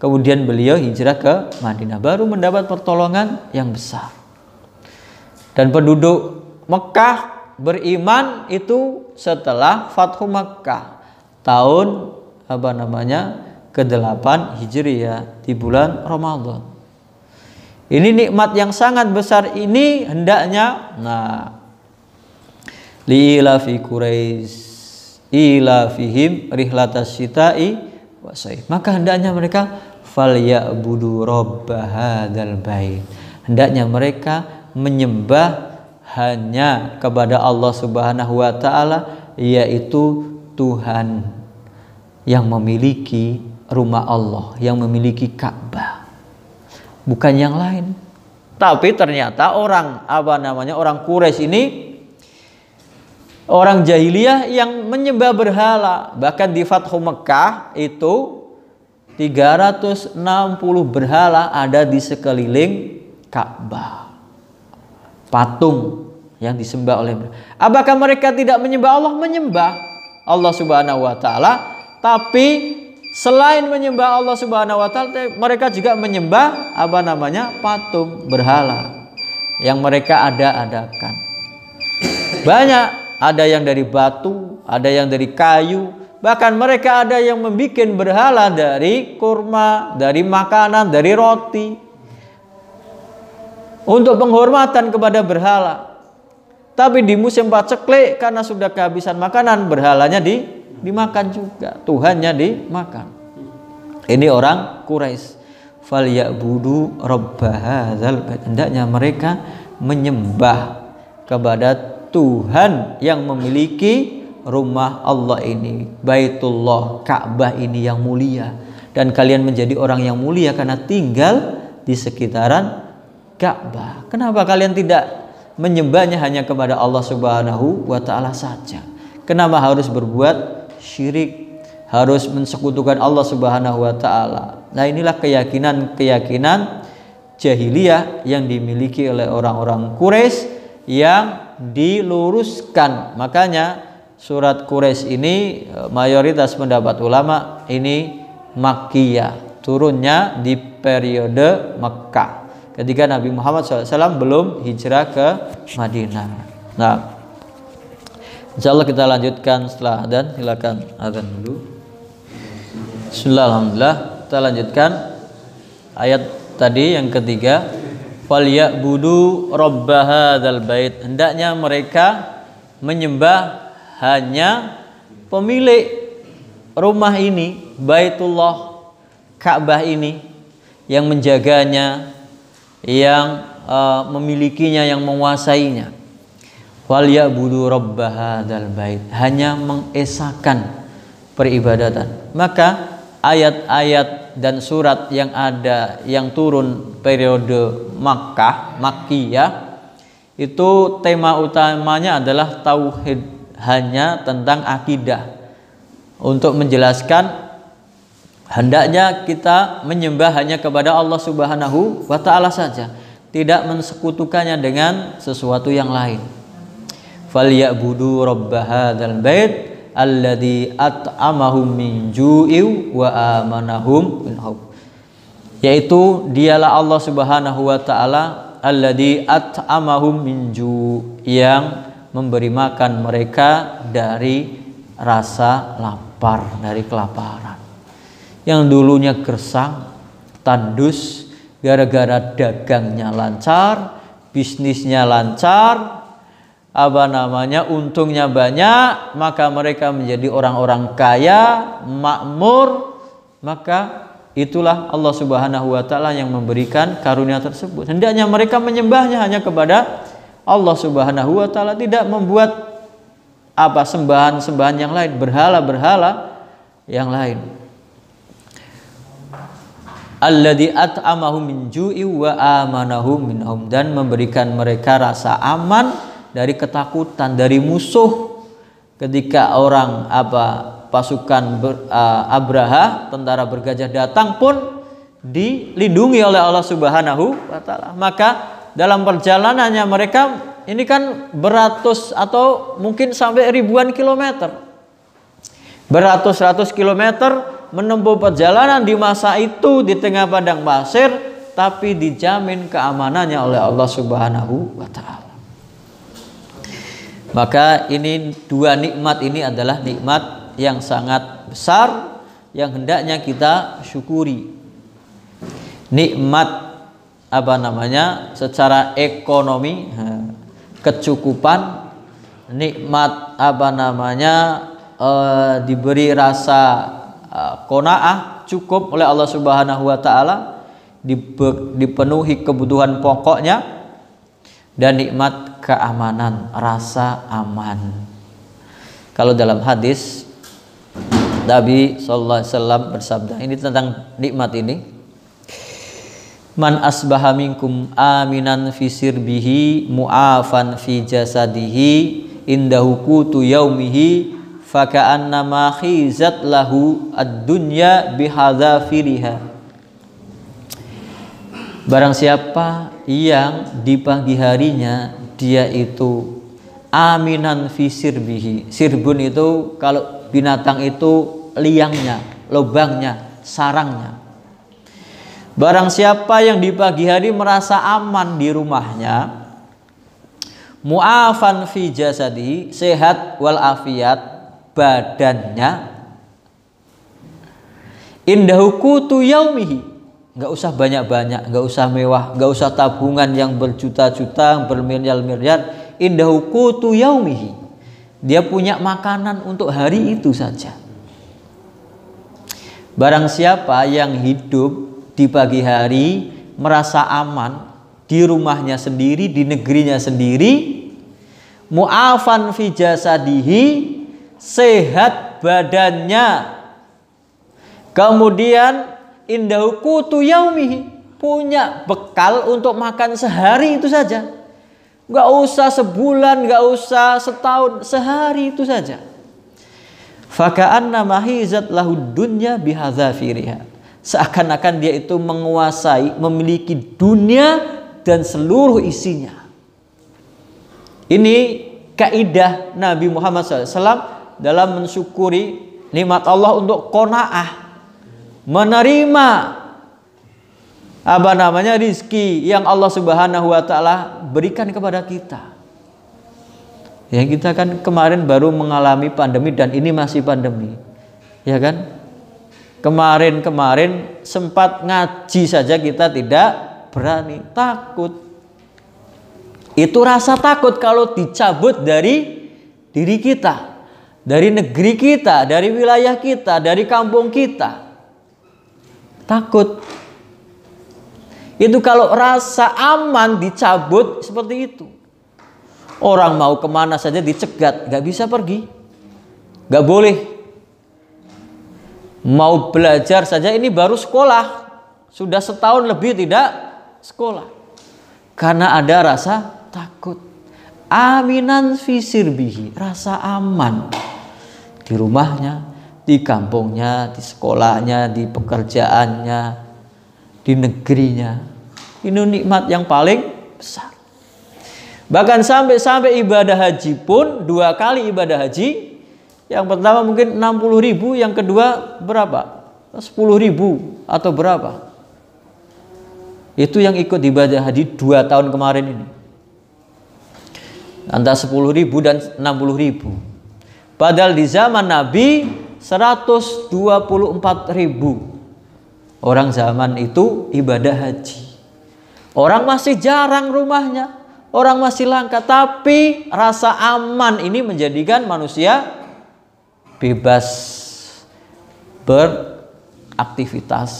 A: Kemudian beliau hijrah ke Madinah baru mendapat pertolongan yang besar. Dan penduduk Mekah beriman itu setelah Fathu Makkah tahun apa namanya ke-8 Hijriah di bulan Ramadan. Ini nikmat yang sangat besar ini hendaknya nah fi Quraisy fihim rihlatas sitai wasai. Maka hendaknya mereka ya'budu rabb hadzal bait. Hendaknya mereka menyembah hanya kepada Allah Subhanahu wa taala yaitu Tuhan yang memiliki rumah Allah, yang memiliki Ka'bah. Bukan yang lain. Tapi ternyata orang apa namanya orang Quraisy ini orang jahiliyah yang menyembah berhala. Bahkan di Fathu Mekah itu 360 berhala ada di sekeliling Ka'bah. Patung yang disembah oleh mereka. Apakah mereka tidak menyembah Allah? Menyembah Allah Subhanahu wa taala, tapi selain menyembah Allah Subhanahu wa taala, mereka juga menyembah apa namanya? patung berhala yang mereka ada-adakan. Banyak ada yang dari batu, ada yang dari kayu, bahkan mereka ada yang membuat berhala dari kurma, dari makanan, dari roti. Untuk penghormatan kepada berhala, tapi di musim paceklik karena sudah kehabisan makanan, berhalanya di dimakan juga, Tuhannya dimakan. Ini orang Quraisy. Fal ya'budu rabbahadzal Hendaknya mereka menyembah kepada Tuhan yang memiliki rumah Allah ini, Baitullah, Ka'bah ini yang mulia dan kalian menjadi orang yang mulia karena tinggal di sekitaran Ka'bah. Kenapa kalian tidak menyembahnya hanya kepada Allah Subhanahu wa taala saja. Kenapa harus berbuat syirik? Harus mensekutukan Allah Subhanahu wa taala. Nah, inilah keyakinan-keyakinan jahiliyah yang dimiliki oleh orang-orang Quraisy yang diluruskan. Makanya surat Quraisy ini e, mayoritas pendapat ulama ini Makkiyah, turunnya di periode Mekah ketika Nabi Muhammad SAW belum hijrah ke Madinah. Nah, insya Allah kita lanjutkan setelah dan silakan adzan dulu. Alhamdulillah Kita lanjutkan ayat tadi yang ketiga. robbaha dal bait. Hendaknya mereka menyembah hanya pemilik rumah ini, Baitullah, Ka'bah ini yang menjaganya, yang uh, memilikinya yang menguasainya wal ya'budu rabb bait hanya mengesakan peribadatan maka ayat-ayat dan surat yang ada yang turun periode Makkah Makkiyah itu tema utamanya adalah tauhid hanya tentang akidah untuk menjelaskan Hendaknya kita menyembah hanya kepada Allah Subhanahu wa taala saja, tidak mensekutukannya dengan sesuatu yang lain. Falyabudu rabb hadzal bait alladzi at'amahum min ju'in wa amanahum min Yaitu dialah Allah Subhanahu wa taala alladzi at'amahum min ju' yang memberi makan mereka dari rasa lapar, dari kelaparan yang dulunya gersang, tandus, gara-gara dagangnya lancar, bisnisnya lancar, apa namanya untungnya banyak, maka mereka menjadi orang-orang kaya, makmur, maka itulah Allah Subhanahu wa taala yang memberikan karunia tersebut. Hendaknya mereka menyembahnya hanya kepada Allah Subhanahu wa taala, tidak membuat apa sembahan-sembahan yang lain, berhala-berhala yang lain alladhi at'amahu min ju'i wa amanahu hum dan memberikan mereka rasa aman dari ketakutan dari musuh ketika orang apa pasukan ber, uh, Abraha tentara bergajah datang pun dilindungi oleh Allah Subhanahu wa taala maka dalam perjalanannya mereka ini kan beratus atau mungkin sampai ribuan kilometer beratus-ratus kilometer menempuh perjalanan di masa itu di tengah padang pasir tapi dijamin keamanannya oleh Allah Subhanahu wa taala. Maka ini dua nikmat ini adalah nikmat yang sangat besar yang hendaknya kita syukuri. Nikmat apa namanya? secara ekonomi kecukupan nikmat apa namanya Uh, diberi rasa konaah eh, cukup oleh Allah Subhanahu wa taala dipenuhi kebutuhan pokoknya dan nikmat keamanan, rasa aman. Kalau dalam hadis Nabi sallallahu alaihi wasallam bersabda ini tentang nikmat ini. Man asbaha minkum aminan fi sirbihi mu'afan fi jasadihi indahu qutu yaumihi faka'annama khizat lahu ad-dunya bihadzafiriha Barang siapa yang di pagi harinya dia itu aminan fi sirbihi. Sirbun itu kalau binatang itu liangnya, lubangnya, sarangnya. Barang siapa yang di pagi hari merasa aman di rumahnya, mu'afan fi jasadi, sehat wal afiat, badannya indahuku tu yaumihi nggak usah banyak-banyak nggak usah mewah nggak usah tabungan yang berjuta-juta bermiliar-miliar indahuku tu yaumihi dia punya makanan untuk hari itu saja barang siapa yang hidup di pagi hari merasa aman di rumahnya sendiri di negerinya sendiri mu'afan fi jasadihi sehat badannya. Kemudian indahu kutu yaumihi punya bekal untuk makan sehari itu saja. Gak usah sebulan, gak usah setahun, sehari itu saja. Fakaan nama hizat lahu dunya bihadzafiriha. Seakan-akan dia itu menguasai, memiliki dunia dan seluruh isinya. Ini kaidah Nabi Muhammad SAW dalam mensyukuri nikmat Allah untuk konaah menerima apa namanya rizki yang Allah Subhanahu wa taala berikan kepada kita. Ya kita kan kemarin baru mengalami pandemi dan ini masih pandemi. Ya kan? Kemarin-kemarin sempat ngaji saja kita tidak berani, takut. Itu rasa takut kalau dicabut dari diri kita dari negeri kita, dari wilayah kita, dari kampung kita. Takut. Itu kalau rasa aman dicabut seperti itu. Orang mau kemana saja dicegat, nggak bisa pergi, nggak boleh. Mau belajar saja ini baru sekolah, sudah setahun lebih tidak sekolah. Karena ada rasa takut. Aminan fisir bihi, rasa aman di rumahnya, di kampungnya, di sekolahnya, di pekerjaannya, di negerinya. Ini nikmat yang paling besar. Bahkan sampai-sampai ibadah haji pun dua kali ibadah haji. Yang pertama mungkin 60 ribu, yang kedua berapa? 10 ribu atau berapa? Itu yang ikut ibadah haji dua tahun kemarin ini. Antara 10 ribu dan 60 ribu Padahal di zaman Nabi 124 ribu orang zaman itu ibadah haji. Orang masih jarang rumahnya, orang masih langka, tapi rasa aman ini menjadikan manusia bebas beraktivitas,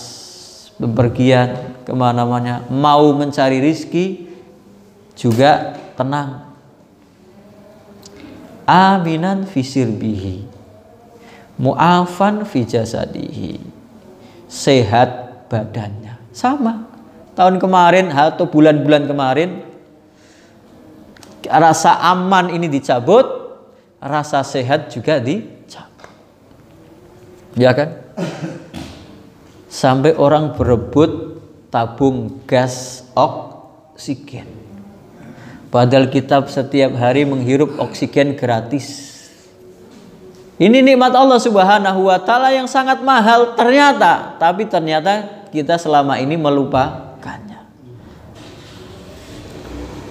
A: bepergian kemana-mana, mau mencari rizki juga tenang aminan fi sirbihi mu'afan fi jasadihi sehat badannya sama tahun kemarin atau bulan-bulan kemarin rasa aman ini dicabut rasa sehat juga dicabut ya kan sampai orang berebut tabung gas oksigen Padahal kita setiap hari menghirup oksigen gratis. Ini nikmat Allah Subhanahu wa taala yang sangat mahal ternyata, tapi ternyata kita selama ini melupakannya.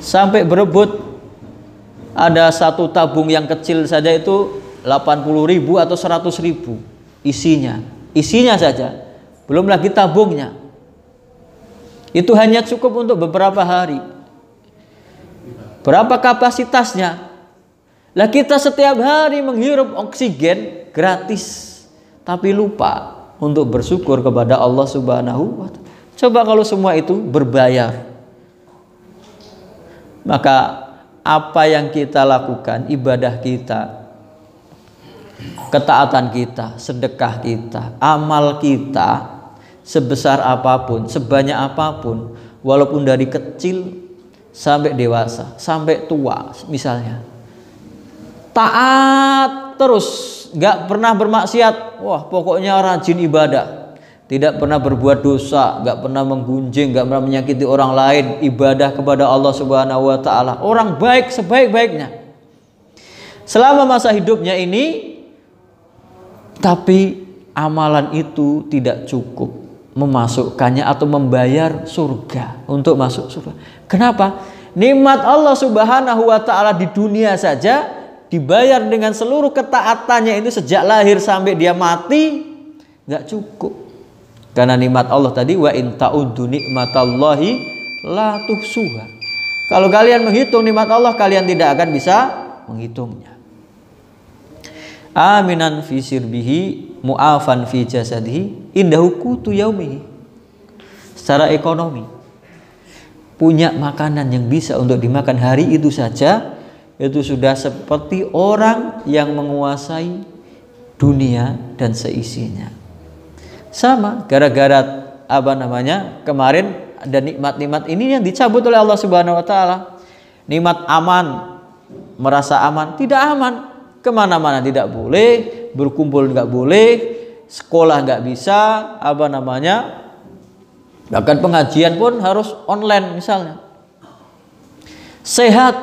A: Sampai berebut ada satu tabung yang kecil saja itu 80.000 atau 100.000 isinya. Isinya saja, belum lagi tabungnya. Itu hanya cukup untuk beberapa hari. Berapa kapasitasnya? Lah kita setiap hari menghirup oksigen gratis, tapi lupa untuk bersyukur kepada Allah Subhanahu wa taala. Coba kalau semua itu berbayar. Maka apa yang kita lakukan, ibadah kita, ketaatan kita, sedekah kita, amal kita sebesar apapun, sebanyak apapun, walaupun dari kecil sampai dewasa, sampai tua misalnya. Taat terus, nggak pernah bermaksiat. Wah, pokoknya rajin ibadah. Tidak pernah berbuat dosa, nggak pernah menggunjing, nggak pernah menyakiti orang lain, ibadah kepada Allah Subhanahu wa taala. Orang baik sebaik-baiknya. Selama masa hidupnya ini tapi amalan itu tidak cukup memasukkannya atau membayar surga untuk masuk surga. Kenapa? Nikmat Allah Subhanahu wa taala di dunia saja dibayar dengan seluruh ketaatannya itu sejak lahir sampai dia mati nggak cukup. Karena nikmat Allah tadi wa in ta'uddu nikmatallahi la tuhsuha. Kalau kalian menghitung nikmat Allah kalian tidak akan bisa menghitungnya aminan fi sirbihi mu'afan fi jasadihi indahu kutu yaumihi secara ekonomi punya makanan yang bisa untuk dimakan hari itu saja itu sudah seperti orang yang menguasai dunia dan seisinya sama gara-gara apa namanya kemarin ada nikmat-nikmat ini yang dicabut oleh Allah Subhanahu wa taala nikmat aman merasa aman tidak aman kemana-mana tidak boleh, berkumpul nggak boleh, sekolah nggak bisa, apa namanya, bahkan pengajian pun harus online misalnya. Sehat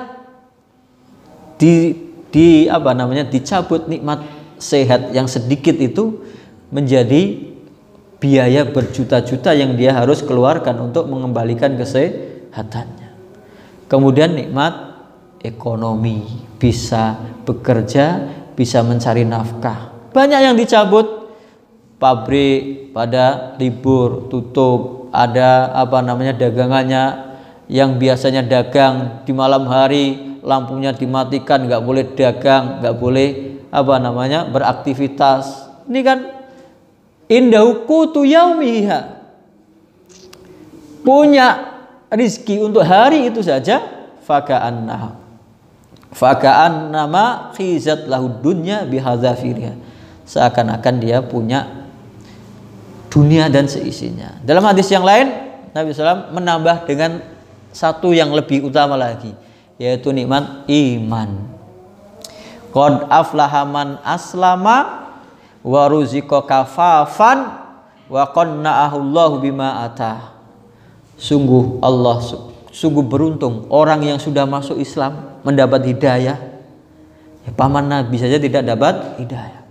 A: di di apa namanya dicabut nikmat sehat yang sedikit itu menjadi biaya berjuta-juta yang dia harus keluarkan untuk mengembalikan kesehatannya. Kemudian nikmat ekonomi, bisa bekerja, bisa mencari nafkah. Banyak yang dicabut, pabrik pada libur, tutup, ada apa namanya dagangannya yang biasanya dagang di malam hari lampunya dimatikan nggak boleh dagang nggak boleh apa namanya beraktivitas ini kan indahku kutu yaumiha punya rizki untuk hari itu saja faka annahum Fakaan nama khizat lahudunya dunya Seakan-akan dia punya dunia dan seisinya. Dalam hadis yang lain Nabi SAW menambah dengan satu yang lebih utama lagi yaitu nikmat iman. Qad aflahaman aslama wa ruziko kafafan wa qanna'ahu bima ata. Sungguh Allah sungguh beruntung orang yang sudah masuk Islam mendapat hidayah. Ya, paman Nabi saja tidak dapat hidayah.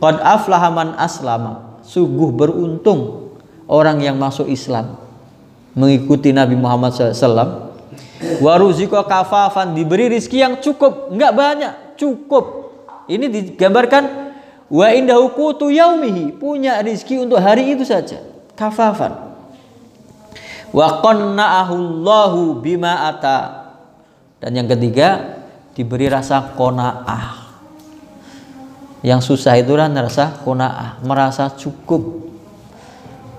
A: Qad aflahaman aslama. Sungguh beruntung orang yang masuk Islam mengikuti Nabi Muhammad SAW. Waruziko kafafan diberi rizki yang cukup, enggak banyak, cukup. Ini digambarkan wa indahu kutu yaumihi punya rizki untuk hari itu saja kafafan wa qanna'ahullahu bima ata. Dan yang ketiga, diberi rasa qanaah. Yang susah itulah kan rasa qanaah, merasa cukup.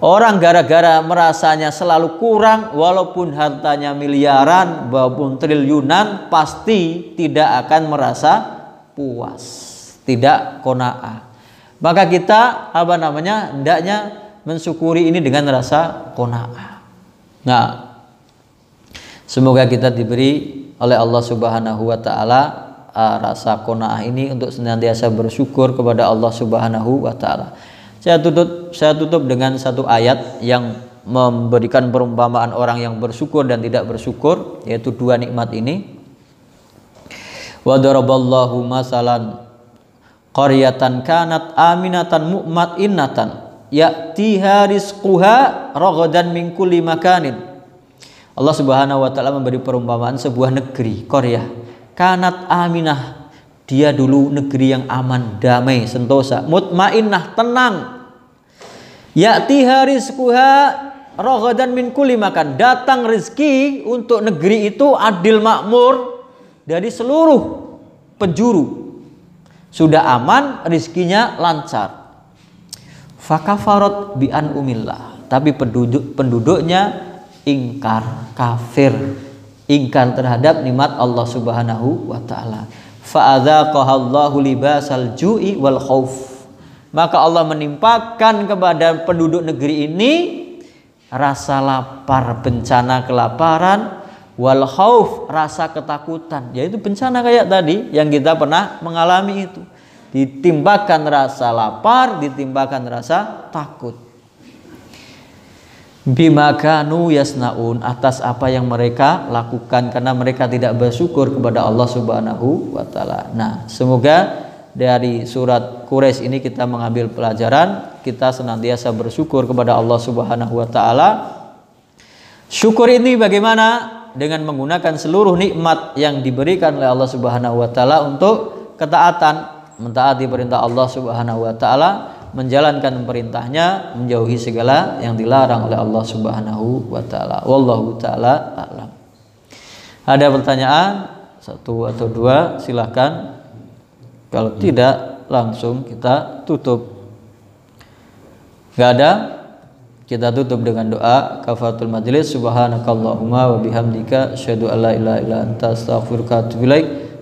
A: Orang gara-gara merasanya selalu kurang walaupun hartanya miliaran, walaupun triliunan pasti tidak akan merasa puas, tidak qanaah. Maka kita apa namanya? hendaknya mensyukuri ini dengan rasa qanaah. Nah, semoga kita diberi oleh Allah Subhanahu wa taala uh, rasa konaah ini untuk senantiasa bersyukur kepada Allah Subhanahu wa taala. Saya tutup saya tutup dengan satu ayat yang memberikan perumpamaan orang yang bersyukur dan tidak bersyukur yaitu dua nikmat ini. Wa daraballahu masalan qaryatan kanat aminatan mu'mat innatan ya'tiha rizquha ragadan min kulli makanin. Allah Subhanahu wa taala memberi perumpamaan sebuah negeri, Korea. Kanat aminah. Dia dulu negeri yang aman, damai, sentosa, mutmainnah, tenang. Ya'tiha rizquha ragadan min kulli makan. Datang rezeki untuk negeri itu adil makmur dari seluruh penjuru. Sudah aman, rezekinya lancar fakafarot bi an umillah tapi penduduk penduduknya ingkar kafir ingkar terhadap nikmat Allah Subhanahu wa taala fa'adzaqahallahu libasal ju'i wal khauf maka Allah menimpakan kepada penduduk negeri ini rasa lapar bencana kelaparan wal khauf rasa ketakutan yaitu bencana kayak tadi yang kita pernah mengalami itu ditimbakan rasa lapar, ditimbakan rasa takut. Bimakanu yasnaun atas apa yang mereka lakukan karena mereka tidak bersyukur kepada Allah Subhanahu wa taala. Nah, semoga dari surat Quraisy ini kita mengambil pelajaran, kita senantiasa bersyukur kepada Allah Subhanahu wa taala. Syukur ini bagaimana? Dengan menggunakan seluruh nikmat yang diberikan oleh Allah Subhanahu wa taala untuk ketaatan mentaati perintah Allah Subhanahu wa taala, menjalankan perintahnya, menjauhi segala yang dilarang oleh Allah Subhanahu wa taala. Wallahu taala alam. Ada pertanyaan satu atau dua silahkan kalau tidak langsung kita tutup Gak ada kita tutup dengan doa kafatul majlis subhanakallahumma wa bihamdika syadu alla ilaha illa anta astaghfiruka wa atubu ilaika